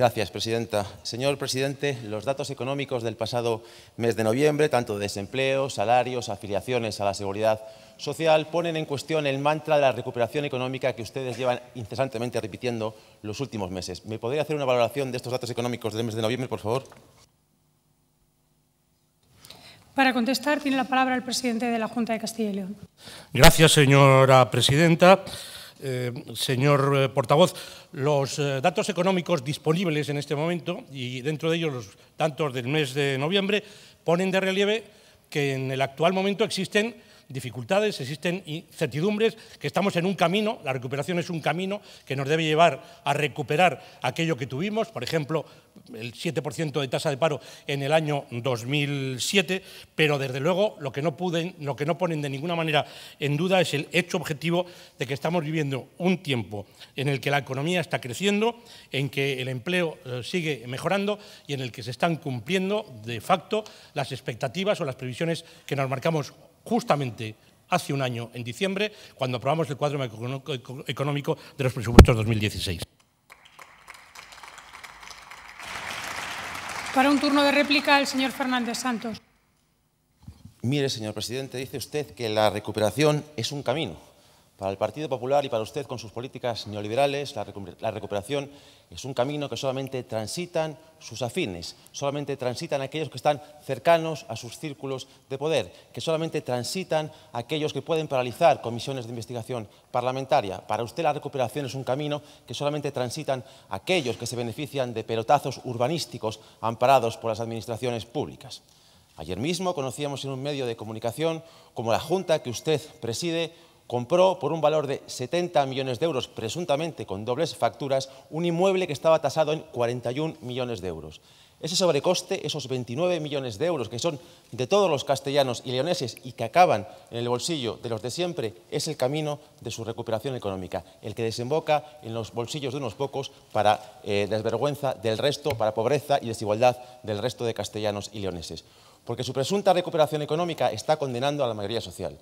Gracias, presidenta. Señor presidente, los datos económicos del pasado mes de noviembre, tanto de desempleo, salarios, afiliaciones a la seguridad social, ponen en cuestión el mantra de la recuperación económica que ustedes llevan incesantemente repitiendo los últimos meses. ¿Me podría hacer una valoración de estos datos económicos del mes de noviembre, por favor? Para contestar, tiene la palabra el presidente de la Junta de Castilla y León. Gracias, señora presidenta. Eh, señor eh, portavoz, los eh, datos económicos disponibles en este momento y dentro de ellos los datos del mes de noviembre ponen de relieve que en el actual momento existen dificultades, existen incertidumbres, que estamos en un camino, la recuperación es un camino que nos debe llevar a recuperar aquello que tuvimos, por ejemplo, el 7% de tasa de paro en el año 2007, pero desde luego lo que no, lo que no ponen de ninguna manera en duda es el hecho objetivo de que estamos viviendo un tiempo en el que la economía está creciendo, en que el empleo eh, sigue mejorando y en el que se están cumpliendo de facto las expectativas o las previsiones que nos marcamos justamente hace un año, en diciembre, cuando aprobamos el cuadro económico de los presupuestos 2016. Para un turno de réplica, el señor Fernández Santos. Mire, señor presidente, dice usted que la recuperación es un camino. Para el Partido Popular y para usted, con sus políticas neoliberales, la recuperación es un camino que solamente transitan sus afines, solamente transitan aquellos que están cercanos a sus círculos de poder, que solamente transitan aquellos que pueden paralizar comisiones de investigación parlamentaria. Para usted la recuperación es un camino que solamente transitan aquellos que se benefician de pelotazos urbanísticos amparados por las administraciones públicas. Ayer mismo conocíamos en un medio de comunicación como la Junta que usted preside compró por un valor de 70 millones de euros, presuntamente con dobles facturas, un inmueble que estaba tasado en 41 millones de euros. Ese sobrecoste, esos 29 millones de euros que son de todos los castellanos y leoneses y que acaban en el bolsillo de los de siempre, es el camino de su recuperación económica, el que desemboca en los bolsillos de unos pocos para eh, desvergüenza del resto, para pobreza y desigualdad del resto de castellanos y leoneses. Porque su presunta recuperación económica está condenando a la mayoría social.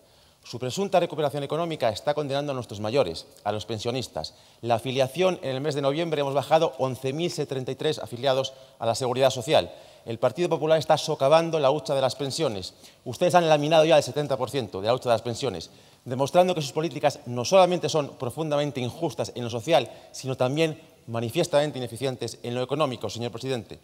Su presunta recuperación económica está condenando a nuestros mayores, a los pensionistas. La afiliación en el mes de noviembre hemos bajado 11.033 afiliados a la Seguridad Social. El Partido Popular está socavando la hucha de las pensiones. Ustedes han laminado ya el 70% de la hucha de las pensiones, demostrando que sus políticas no solamente son profundamente injustas en lo social, sino también manifiestamente ineficientes en lo económico, señor presidente.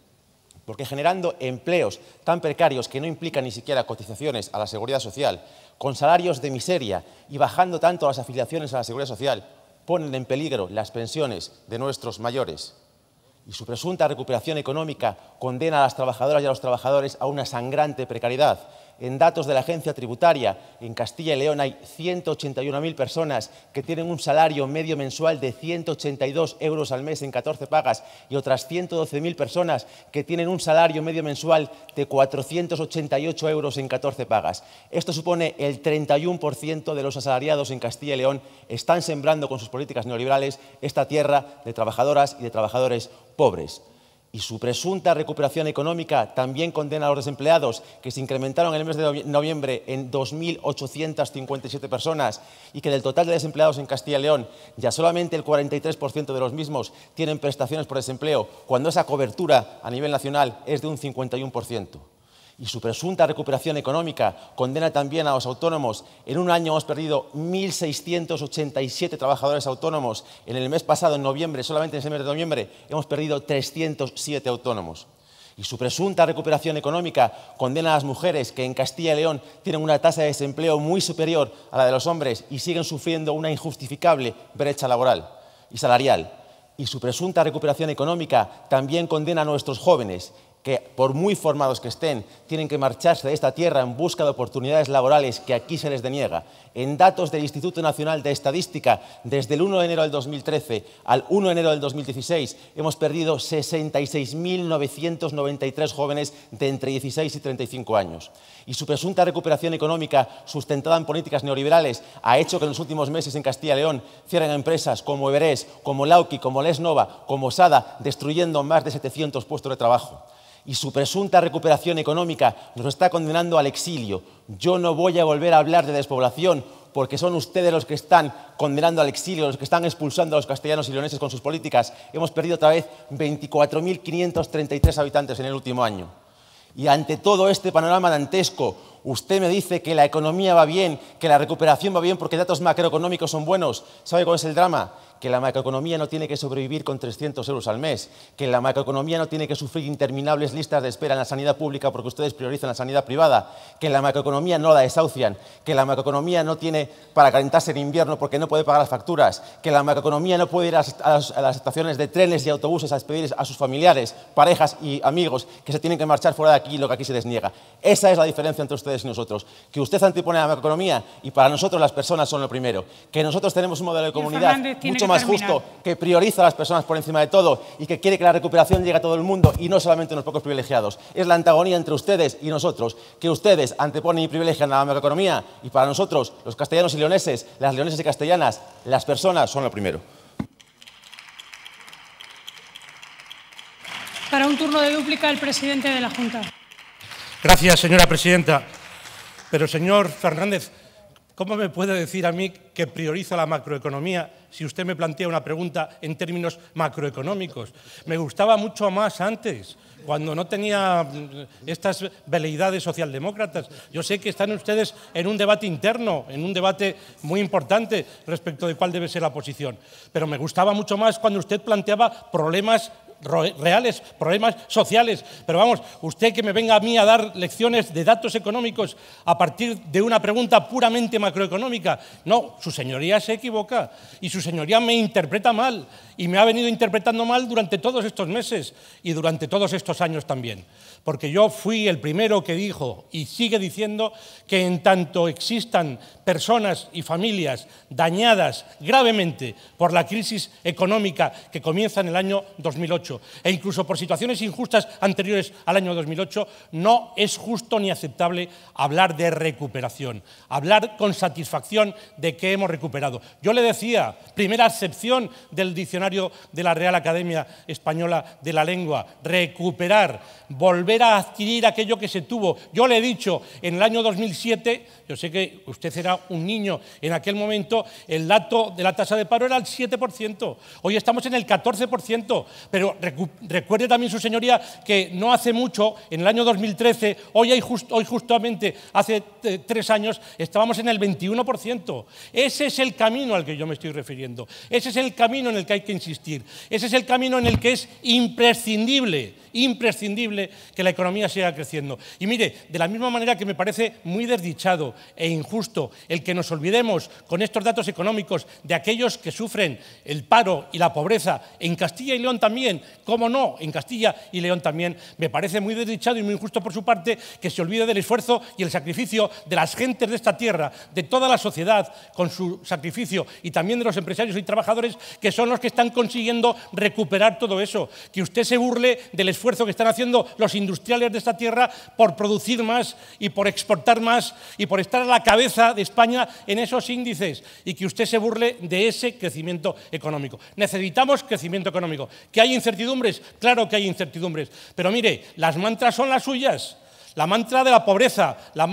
Porque generando empleos tan precarios que no implican ni siquiera cotizaciones a la seguridad social, con salarios de miseria y bajando tanto las afiliaciones a la seguridad social, ponen en peligro las pensiones de nuestros mayores. Y su presunta recuperación económica condena a las trabajadoras y a los trabajadores a una sangrante precariedad, en datos de la agencia tributaria, en Castilla y León hay 181.000 personas que tienen un salario medio mensual de 182 euros al mes en 14 pagas y otras 112.000 personas que tienen un salario medio mensual de 488 euros en 14 pagas. Esto supone el 31% de los asalariados en Castilla y León están sembrando con sus políticas neoliberales esta tierra de trabajadoras y de trabajadores pobres y su presunta recuperación económica también condena a los desempleados, que se incrementaron en el mes de noviembre en 2.857 personas y que del total de desempleados en Castilla y León ya solamente el 43% de los mismos tienen prestaciones por desempleo, cuando esa cobertura a nivel nacional es de un 51% y su presunta recuperación económica condena también a los autónomos. En un año hemos perdido 1.687 trabajadores autónomos. En el mes pasado, en noviembre, solamente en ese mes de noviembre, hemos perdido 307 autónomos. Y su presunta recuperación económica condena a las mujeres que en Castilla y León tienen una tasa de desempleo muy superior a la de los hombres y siguen sufriendo una injustificable brecha laboral y salarial. Y su presunta recuperación económica también condena a nuestros jóvenes que por muy formados que estén, tienen que marcharse de esta tierra en busca de oportunidades laborales que aquí se les deniega. En datos del Instituto Nacional de Estadística, desde el 1 de enero del 2013 al 1 de enero del 2016, hemos perdido 66.993 jóvenes de entre 16 y 35 años. Y su presunta recuperación económica, sustentada en políticas neoliberales, ha hecho que en los últimos meses en Castilla y León cierren empresas como Everest, como Lauki, como Lesnova, como Sada, destruyendo más de 700 puestos de trabajo y su presunta recuperación económica nos está condenando al exilio. Yo no voy a volver a hablar de despoblación porque son ustedes los que están condenando al exilio, los que están expulsando a los castellanos y leoneses con sus políticas. Hemos perdido otra vez 24.533 habitantes en el último año. Y ante todo este panorama dantesco, usted me dice que la economía va bien, que la recuperación va bien porque datos macroeconómicos son buenos. ¿Sabe cuál es el drama? que la macroeconomía no tiene que sobrevivir con 300 euros al mes, que la macroeconomía no tiene que sufrir interminables listas de espera en la sanidad pública porque ustedes priorizan la sanidad privada, que la macroeconomía no la desahucian, que la macroeconomía no tiene para calentarse en invierno porque no puede pagar las facturas, que la macroeconomía no puede ir a las, estaciones de trenes y autobuses a despedir a sus familiares, parejas y amigos que se tienen que marchar fuera de aquí, y lo que aquí se desniega. Esa es la diferencia entre ustedes y nosotros, que usted antipone a la macroeconomía y para nosotros las personas son lo primero, que nosotros tenemos un modelo de comunidad mucho más es justo, que prioriza a las personas por encima de todo y que quiere que la recuperación llegue a todo el mundo y no solamente a unos pocos privilegiados. Es la antagonía entre ustedes y nosotros, que ustedes anteponen y privilegian a la macroeconomía y para nosotros, los castellanos y leoneses, las leoneses y castellanas, las personas son lo primero. Para un turno de dúplica, el presidente de la Junta. Gracias, señora presidenta. Pero, señor Fernández, ¿Cómo me puede decir a mí que priorizo la macroeconomía si usted me plantea una pregunta en términos macroeconómicos? Me gustaba mucho más antes, cuando no tenía mm, estas veleidades socialdemócratas. Yo sé que están ustedes en un debate interno, en un debate muy importante respecto de cuál debe ser la posición, pero me gustaba mucho más cuando usted planteaba problemas reales, problemas sociales. Pero vamos, usted que me venga a mí a dar lecciones de datos económicos a partir de una pregunta puramente macroeconómica. No, su señoría se equivoca y su señoría me interpreta mal y me ha venido interpretando mal durante todos estos meses y durante todos estos años también. Porque yo fui el primero que dijo y sigue diciendo que en tanto existan personas y familias dañadas gravemente por la crisis económica que comienza en el año 2008, e incluso por situaciones injustas anteriores al año 2008, no es justo ni aceptable hablar de recuperación, hablar con satisfacción de que hemos recuperado. Yo le decía, primera excepción del diccionario de la Real Academia Española de la Lengua, recuperar, volver a adquirir aquello que se tuvo. Yo le he dicho, en el año 2007, yo sé que usted era un niño en aquel momento, el dato de la tasa de paro era el 7%, hoy estamos en el 14%, pero recuerde también su señoría que no hace mucho, en el año 2013, hoy, hay hoy justamente hace eh, tres años, estábamos en el 21%. Ese es el camino al que yo me estoy refiriendo. Ese es el camino en el que hay que insistir. Ese es el camino en el que es imprescindible, imprescindible que la economía siga creciendo. Y mire, de la misma manera que me parece muy desdichado e injusto el que nos olvidemos con estos datos económicos de aquellos que sufren el paro y la pobreza en Castilla y León también, ¿Cómo no? En Castilla y León también. Me parece muy desdichado y muy injusto por su parte que se olvide del esfuerzo y el sacrificio de las gentes de esta tierra, de toda la sociedad, con su sacrificio y también de los empresarios y trabajadores que son los que están consiguiendo recuperar todo eso. Que usted se burle del esfuerzo que están haciendo los industriales de esta tierra por producir más y por exportar más y por estar a la cabeza de España en esos índices y que usted se burle de ese crecimiento económico. Necesitamos crecimiento económico. Que hay incertidumbre Claro que hay incertidumbres, pero mire, las mantras son las suyas la mantra de la pobreza, la,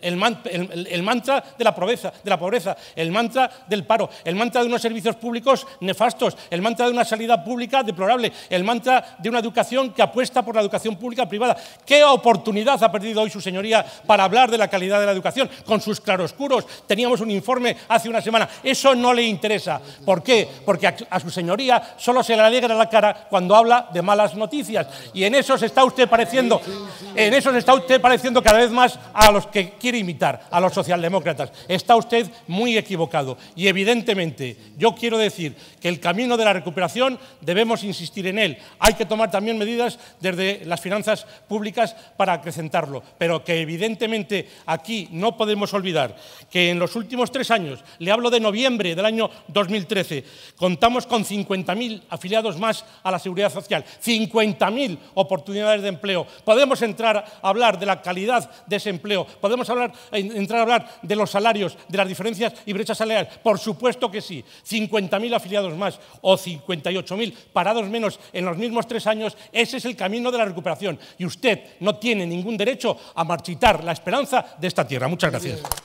el, mantra de la, pobreza, de la pobreza, el mantra del paro, el mantra de unos servicios públicos nefastos, el mantra de una salida pública deplorable, el mantra de una educación que apuesta por la educación pública privada. ¿Qué oportunidad ha perdido hoy su señoría para hablar de la calidad de la educación? Con sus claroscuros, teníamos un informe hace una semana. Eso no le interesa. ¿Por qué? Porque a su señoría solo se le alegra la cara cuando habla de malas noticias. Y en eso se está usted pareciendo en eso se está usted pareciendo cada vez más a los que quiere imitar, a los socialdemócratas. Está usted muy equivocado. Y evidentemente, yo quiero decir que el camino de la recuperación debemos insistir en él. Hay que tomar también medidas desde las finanzas públicas para acrecentarlo. Pero que evidentemente aquí no podemos olvidar que en los últimos tres años, le hablo de noviembre del año 2013, contamos con 50.000 afiliados más a la seguridad social, 50.000 oportunidades de empleo podemos entrar a hablar de la calidad de ese empleo, podemos entrar a hablar de los salarios, de las diferencias y brechas salariales. Por supuesto que sí, 50.000 afiliados más o 58.000 parados menos en los mismos tres años, ese es el camino de la recuperación. Y usted no tiene ningún derecho a marchitar la esperanza de esta tierra. Muchas gracias.